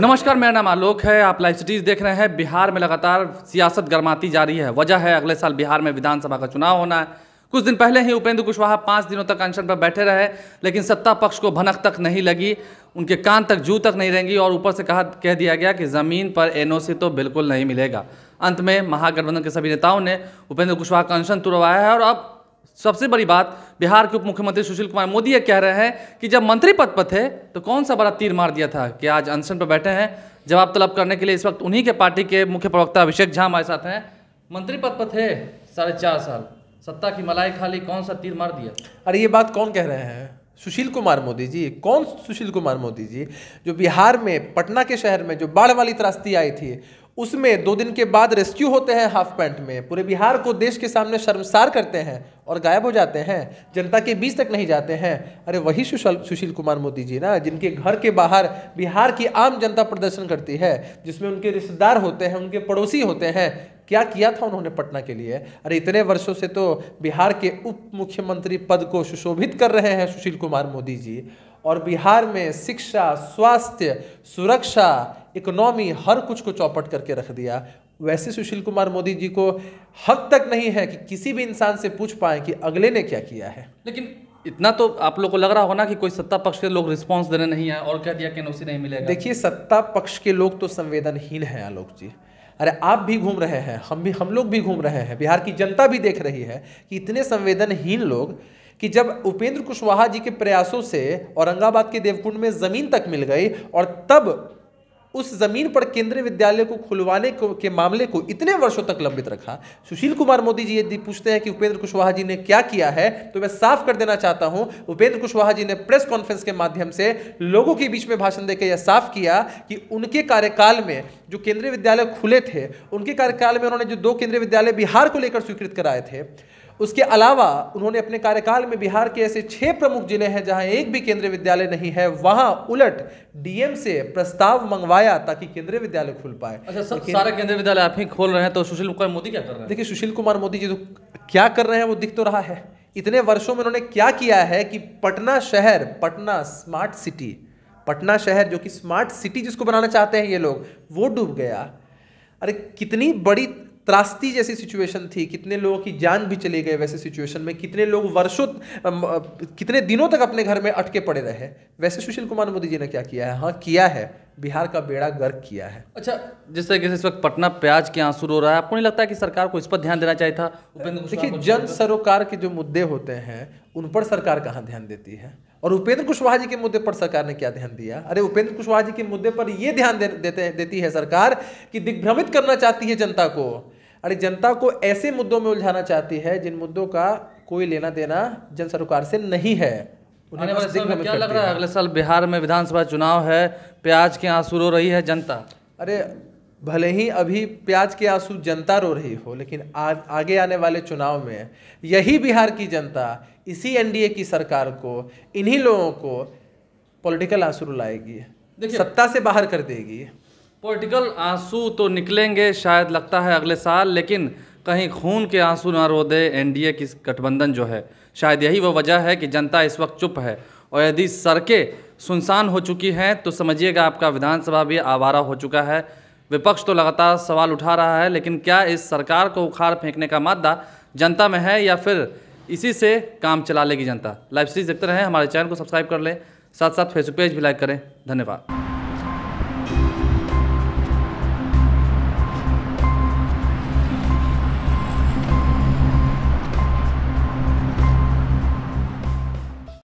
नमस्कार मेरा नाम आलोक है आप लाइव सिटीज देख रहे हैं बिहार में लगातार सियासत गर्माती जा रही है वजह है अगले साल बिहार में विधानसभा का चुनाव होना है कुछ दिन पहले ही उपेंद्र कुशवाहा पाँच दिनों तक अनशन पर बैठे रहे लेकिन सत्ता पक्ष को भनक तक नहीं लगी उनके कान तक जू तक नहीं रहेंगी और ऊपर से कहा कह दिया गया कि ज़मीन पर एनओसी तो बिल्कुल नहीं मिलेगा अंत में महागठबंधन के सभी नेताओं ने उपेंद्र कुशवाहा का अनशन तुड़वाया है और अब सबसे बड़ी बात बिहार के उप मुख्यमंत्री सुशील कुमार मोदी ये कह रहे हैं कि जब मंत्री पद पर थे तो कौन सा बड़ा तीर मार दिया था कि आज अनशन पर बैठे हैं जवाब तलब करने के लिए इस वक्त उन्हीं के पार्टी के मुख्य प्रवक्ता अभिषेक झा हमारे साथ हैं मंत्री पद पर थे साढ़े चार साल सत्ता की मलाई खाली कौन सा तीर मार दिया अरे ये बात कौन कह रहे हैं सुशील कुमार मोदी जी कौन सुशील कुमार मोदी जी जो बिहार में पटना के शहर में जो बाढ़ वाली त्रास्ती आई थी उसमें दो दिन के बाद रेस्क्यू होते हैं हाफ पैंट में पूरे बिहार को देश के सामने शर्मसार करते हैं और गायब हो जाते हैं जनता के बीच तक नहीं जाते हैं अरे वही सुशील सुशील कुमार मोदी जी ना जिनके घर के बाहर बिहार की आम जनता प्रदर्शन करती है जिसमें उनके रिश्तेदार होते हैं उनके पड़ोसी होते हैं क्या किया था उन्होंने पटना के लिए अरे इतने वर्षों से तो बिहार के उप मुख्यमंत्री पद को सुशोभित कर रहे हैं सुशील कुमार मोदी जी और बिहार में शिक्षा स्वास्थ्य सुरक्षा इकोनॉमी हर कुछ को चौपट करके रख दिया वैसे सुशील कुमार मोदी जी को हद तक नहीं है कि किसी भी इंसान से पूछ पाए कि अगले ने क्या किया है लेकिन इतना तो आप लोग को लग रहा होगा ना कि कोई सत्ता पक्ष के लोग रिस्पांस देने नहीं आए और कह दिया कि नोसी नहीं मिलेगा देखिए सत्ता पक्ष के लोग तो संवेदनहीन हैं आलोक जी अरे आप भी घूम रहे हैं हम भी हम लोग भी घूम रहे हैं बिहार की जनता भी देख रही है कि इतने संवेदनहीन लोग कि जब उपेंद्र कुशवाहा जी के प्रयासों से औरंगाबाद के देवकुंड में ज़मीन तक मिल गई और तब उस जमीन पर केंद्रीय विद्यालय को खुलवाने के मामले को इतने वर्षों तक लंबित रखा सुशील कुमार मोदी जी यदि पूछते हैं कि उपेंद्र कुशवाहा जी ने क्या किया है तो मैं साफ कर देना चाहता हूं उपेंद्र कुशवाहा जी ने प्रेस कॉन्फ्रेंस के माध्यम से लोगों के बीच में भाषण देकर यह साफ किया कि उनके कार्यकाल में जो केंद्रीय विद्यालय खुले थे उनके कार्यकाल में उन्होंने जो दो केंद्रीय विद्यालय बिहार को लेकर स्वीकृत कराए थे उसके अलावा उन्होंने अपने कार्यकाल में बिहार के ऐसे छह प्रमुख जिले हैं जहां एक भी केंद्रीय विद्यालय नहीं है वहां उलट डीएम से प्रस्ताव मंगवाया ताकि केंद्रीय विद्यालय खुल पाए अच्छा सब सारा केंद्रीय विद्यालय आप ही खोल रहे हैं तो सुशील कुमार मोदी क्या कर रहे हैं देखिए सुशील कुमार मोदी जी तो क्या कर रहे हैं वो दिख तो रहा है इतने वर्षों में उन्होंने क्या किया है कि पटना शहर पटना स्मार्ट सिटी पटना शहर जो कि स्मार्ट सिटी जिसको बनाना चाहते हैं ये लोग वो डूब गया अरे कितनी बड़ी त्रास्ती जैसी सिचुएशन थी कितने लोगों की जान भी चले गए वैसे सिचुएशन में कितने लोग वर्षों कितने दिनों तक अपने घर में अटके पड़े रहे वैसे सुशील कुमार मोदी जी ने क्या किया है हाँ किया है बिहार का बेड़ा गर्क किया है अच्छा जिस तरीके से इस वक्त पटना प्याज के आंसू रो रहा है आपको नहीं लगता है कि सरकार को इस पर ध्यान देना चाहिए था देखिए जन सरोकार के जो मुद्दे होते हैं उन पर सरकार कहाँ ध्यान देती है और उपेंद्र कुशवाहा जी के मुद्दे पर सरकार ने क्या ध्यान दिया अरे उपेंद्र कुशवाहा जी के मुद्दे पर यह ध्यान दे, देते देती है सरकार कि दिग्भ्रमित करना चाहती है जनता को अरे जनता को ऐसे मुद्दों में उलझाना चाहती है जिन मुद्दों का कोई लेना देना जन सरकार से नहीं है उन्हें क्या लग रहा है अगले साल बिहार में विधानसभा चुनाव है प्याज के आंसू रो रही है जनता अरे भले ही अभी प्याज के आंसू जनता रो रही हो लेकिन आ, आगे आने वाले चुनाव में यही बिहार की जनता इसी एनडीए की सरकार को इन्हीं लोगों को पॉलिटिकल आंसू लाएगी सत्ता से बाहर कर देगी पॉलिटिकल आंसू तो निकलेंगे शायद लगता है अगले साल लेकिन कहीं खून के आंसू ना रो दे ए की गठबंधन जो है शायद यही वो वजह है कि जनता इस वक्त चुप है और यदि सड़कें सुनसान हो चुकी हैं तो समझिएगा आपका विधानसभा भी आवारा हो चुका है विपक्ष तो लगातार सवाल उठा रहा है लेकिन क्या इस सरकार को उखाड़ फेंकने का मादा जनता में है या फिर इसी से काम चला लेगी जनता लाइव सीरीज देखते रहें हमारे चैनल को सब्सक्राइब कर लें साथ साथ फेसबुक पेज भी लाइक करें धन्यवाद